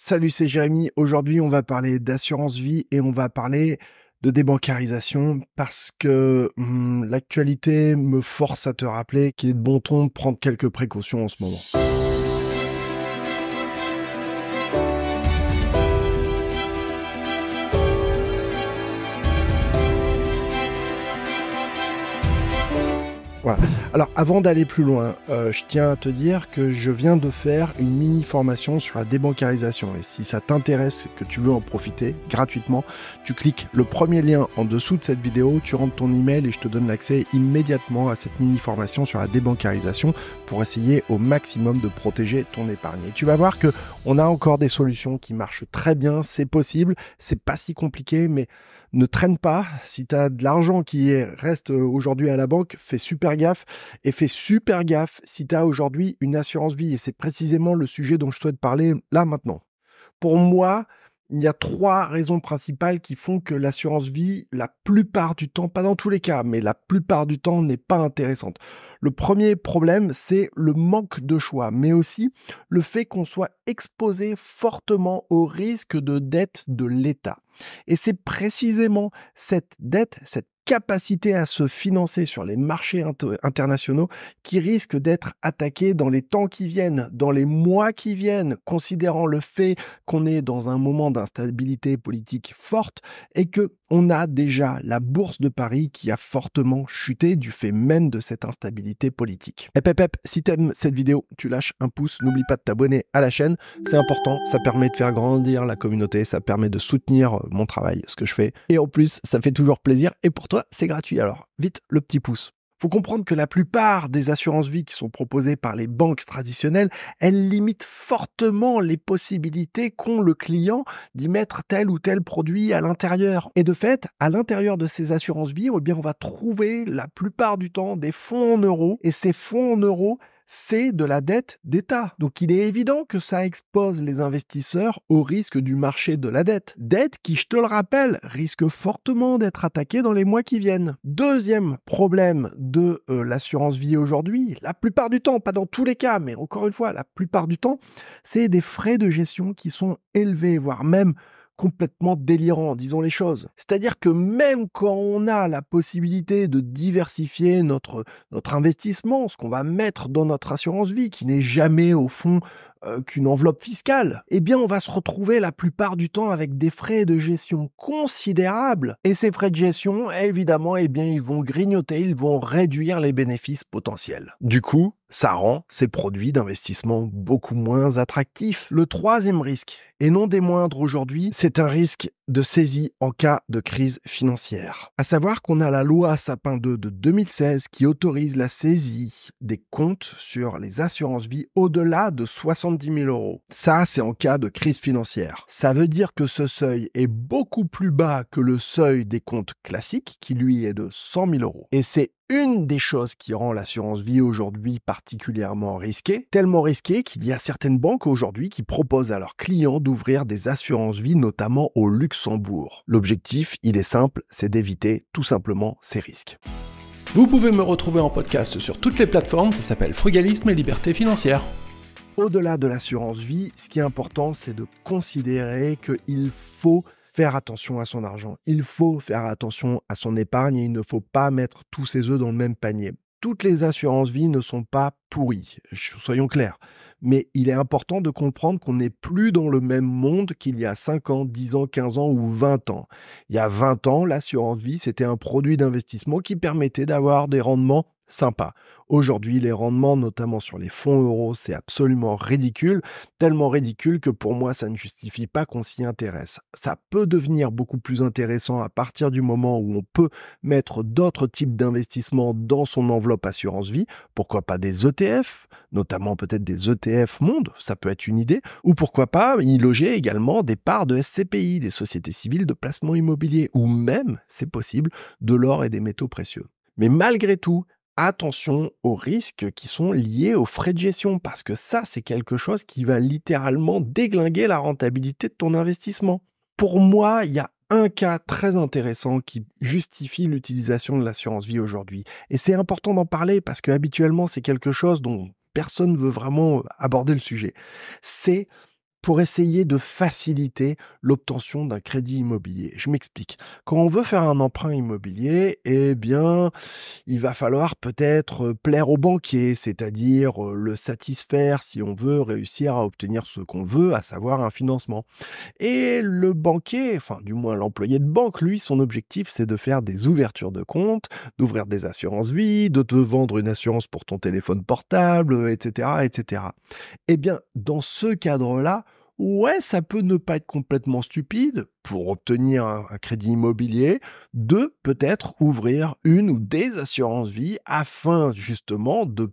Salut, c'est Jérémy. Aujourd'hui, on va parler d'assurance vie et on va parler de débancarisation parce que hmm, l'actualité me force à te rappeler qu'il est de bon ton de prendre quelques précautions en ce moment. Voilà. Alors avant d'aller plus loin, euh, je tiens à te dire que je viens de faire une mini formation sur la débancarisation et si ça t'intéresse que tu veux en profiter gratuitement, tu cliques le premier lien en dessous de cette vidéo, tu rentres ton email et je te donne l'accès immédiatement à cette mini formation sur la débancarisation pour essayer au maximum de protéger ton épargne. Et tu vas voir que on a encore des solutions qui marchent très bien, c'est possible, c'est pas si compliqué mais ne traîne pas. Si tu as de l'argent qui reste euh, aujourd'hui à la banque, fais super gaffe. Et fais super gaffe si tu as aujourd'hui une assurance vie. Et c'est précisément le sujet dont je souhaite parler là maintenant. Pour moi, il y a trois raisons principales qui font que l'assurance vie, la plupart du temps, pas dans tous les cas, mais la plupart du temps, n'est pas intéressante. Le premier problème, c'est le manque de choix, mais aussi le fait qu'on soit exposé fortement au risque de dette de l'État. Et c'est précisément cette dette, cette capacité à se financer sur les marchés internationaux qui risque d'être attaqué dans les temps qui viennent, dans les mois qui viennent, considérant le fait qu'on est dans un moment d'instabilité politique forte et que on a déjà la bourse de Paris qui a fortement chuté du fait même de cette instabilité politique. Hep, eh, hep, hep si t'aimes cette vidéo, tu lâches un pouce, n'oublie pas de t'abonner à la chaîne, c'est important, ça permet de faire grandir la communauté, ça permet de soutenir euh, mon travail, ce que je fais, et en plus, ça fait toujours plaisir, et pour toi, c'est gratuit, alors vite le petit pouce faut comprendre que la plupart des assurances vie qui sont proposées par les banques traditionnelles, elles limitent fortement les possibilités qu'ont le client d'y mettre tel ou tel produit à l'intérieur. Et de fait, à l'intérieur de ces assurances vie, eh on va trouver la plupart du temps des fonds en euros et ces fonds en euros c'est de la dette d'État. Donc il est évident que ça expose les investisseurs au risque du marché de la dette. Dette qui, je te le rappelle, risque fortement d'être attaquée dans les mois qui viennent. Deuxième problème de euh, l'assurance vie aujourd'hui, la plupart du temps, pas dans tous les cas, mais encore une fois, la plupart du temps, c'est des frais de gestion qui sont élevés, voire même complètement délirant, disons les choses. C'est-à-dire que même quand on a la possibilité de diversifier notre, notre investissement, ce qu'on va mettre dans notre assurance vie, qui n'est jamais au fond euh, qu'une enveloppe fiscale, eh bien on va se retrouver la plupart du temps avec des frais de gestion considérables. Et ces frais de gestion, évidemment, eh bien ils vont grignoter, ils vont réduire les bénéfices potentiels. Du coup, ça rend ces produits d'investissement beaucoup moins attractifs. Le troisième risque, et non des moindres aujourd'hui, c'est un risque de saisie en cas de crise financière. À savoir qu'on a la loi Sapin 2 de 2016 qui autorise la saisie des comptes sur les assurances-vie au-delà de 70 000 euros. Ça, c'est en cas de crise financière. Ça veut dire que ce seuil est beaucoup plus bas que le seuil des comptes classiques qui lui est de 100 000 euros. Et c'est une des choses qui rend l'assurance vie aujourd'hui particulièrement risquée, tellement risquée qu'il y a certaines banques aujourd'hui qui proposent à leurs clients d'ouvrir des assurances vie notamment au Luxembourg. L'objectif, il est simple, c'est d'éviter tout simplement ces risques. Vous pouvez me retrouver en podcast sur toutes les plateformes, ça s'appelle Frugalisme et Liberté financière. Au-delà de l'assurance vie, ce qui est important, c'est de considérer qu'il faut faire attention à son argent. Il faut faire attention à son épargne et il ne faut pas mettre tous ses œufs dans le même panier. Toutes les assurances vie ne sont pas pourries, soyons clairs. Mais il est important de comprendre qu'on n'est plus dans le même monde qu'il y a 5 ans, 10 ans, 15 ans ou 20 ans. Il y a 20 ans, l'assurance vie, c'était un produit d'investissement qui permettait d'avoir des rendements sympa. Aujourd'hui, les rendements, notamment sur les fonds euros, c'est absolument ridicule, tellement ridicule que pour moi, ça ne justifie pas qu'on s'y intéresse. Ça peut devenir beaucoup plus intéressant à partir du moment où on peut mettre d'autres types d'investissements dans son enveloppe assurance-vie, pourquoi pas des ETF, notamment peut-être des ETF monde, ça peut être une idée, ou pourquoi pas y loger également des parts de SCPI, des sociétés civiles de placement immobilier, ou même, c'est possible, de l'or et des métaux précieux. Mais malgré tout, attention aux risques qui sont liés aux frais de gestion, parce que ça, c'est quelque chose qui va littéralement déglinguer la rentabilité de ton investissement. Pour moi, il y a un cas très intéressant qui justifie l'utilisation de l'assurance vie aujourd'hui. Et c'est important d'en parler parce que habituellement, c'est quelque chose dont personne ne veut vraiment aborder le sujet. C'est pour essayer de faciliter l'obtention d'un crédit immobilier. Je m'explique. Quand on veut faire un emprunt immobilier, eh bien, il va falloir peut-être euh, plaire au banquier, c'est-à-dire euh, le satisfaire si on veut réussir à obtenir ce qu'on veut, à savoir un financement. Et le banquier, enfin du moins l'employé de banque, lui, son objectif, c'est de faire des ouvertures de compte, d'ouvrir des assurances vie, de te vendre une assurance pour ton téléphone portable, etc., etc. Eh bien, dans ce cadre-là, ouais, ça peut ne pas être complètement stupide pour obtenir un, crédit immobilier, de peut-être ouvrir une ou des assurances vie afin justement de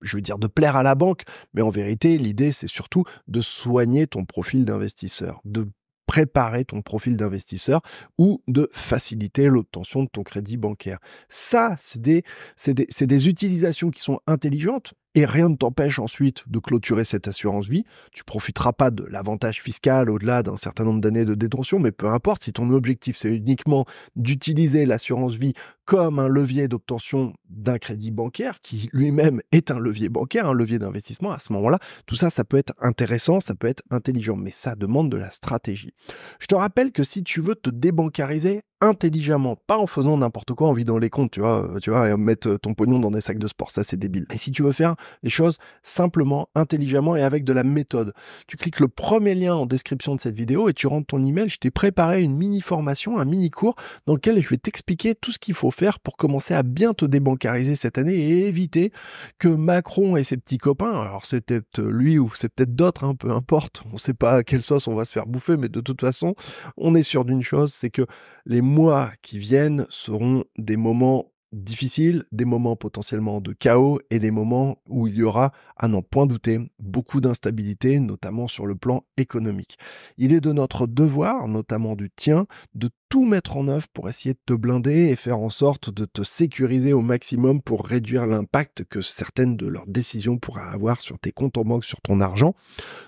je veux dire de plaire à la banque, mais en vérité, l'idée, c'est surtout de soigner ton profil d'investisseur, de préparer ton profil d'investisseur ou de faciliter l'obtention de ton crédit bancaire. Ça, c'est des utilisations qui sont intelligentes, et rien ne t'empêche ensuite de clôturer cette assurance vie. Tu profiteras pas de l'avantage fiscal au-delà d'un certain nombre d'années de détention, mais peu importe, si ton objectif c'est uniquement d'utiliser l'assurance vie comme un levier d'obtention d'un crédit bancaire, qui lui-même est un levier bancaire, un levier d'investissement, à ce moment-là, tout ça, ça peut être intéressant, ça peut être intelligent, mais ça demande de la stratégie. Je te rappelle que si tu veux te débancariser intelligemment, pas en faisant n'importe quoi en vidant les comptes, tu vois, euh, tu vois, et mettre euh, ton pognon dans des sacs de sport, ça c'est débile. Et si tu veux faire les choses simplement, intelligemment et avec de la méthode, tu cliques le premier lien en description de cette vidéo et tu rentres ton email. Je t'ai préparé une mini formation, un mini cours dans lequel je vais t'expliquer tout ce qu'il faut faire pour commencer à bien te débancariser cette année et éviter que Macron et ses petits copains, alors c'est peut-être lui ou c'est peut-être d'autres, un hein, peu importe, on sait pas à quelle sauce on va se faire bouffer, mais de toute façon, on est sûr d'une chose, c'est que les mois qui viennent seront des moments difficile des moments potentiellement de chaos et des moments où il y aura, à n'en point douter, beaucoup d'instabilité, notamment sur le plan économique. Il est de notre devoir, notamment du tien, de tout mettre en œuvre pour essayer de te blinder et faire en sorte de te sécuriser au maximum pour réduire l'impact que certaines de leurs décisions pourraient avoir sur tes comptes en banque, sur ton argent.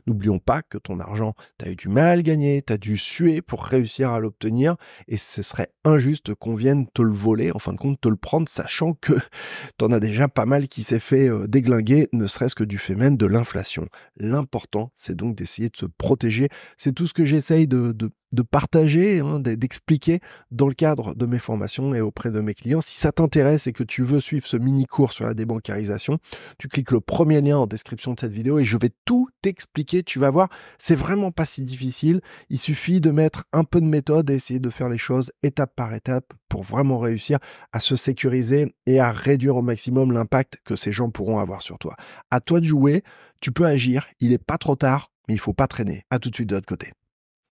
N'oublions pas que ton argent, tu as eu du mal à le gagner, tu as dû suer pour réussir à l'obtenir et ce serait injuste qu'on vienne te le voler, en fin de compte, te le prendre sachant que tu en as déjà pas mal qui s'est fait euh, déglinguer, ne serait-ce que du fait même de l'inflation. L'important, c'est donc d'essayer de se protéger. C'est tout ce que j'essaye de, partager, hein, d'expliquer dans le cadre de mes formations et auprès de mes clients. Si ça t'intéresse et que tu veux suivre ce mini-cours sur la débancarisation, tu cliques le premier lien en description de cette vidéo et je vais tout t'expliquer. Tu vas voir, c'est vraiment pas si difficile. Il suffit de mettre un peu de méthode et essayer de faire les choses étape par étape pour vraiment réussir à se sécuriser et à réduire au maximum l'impact que ces gens pourront avoir sur toi. À toi de jouer, tu peux agir, il n'est pas trop tard, mais il faut pas traîner. À tout de suite de l'autre côté.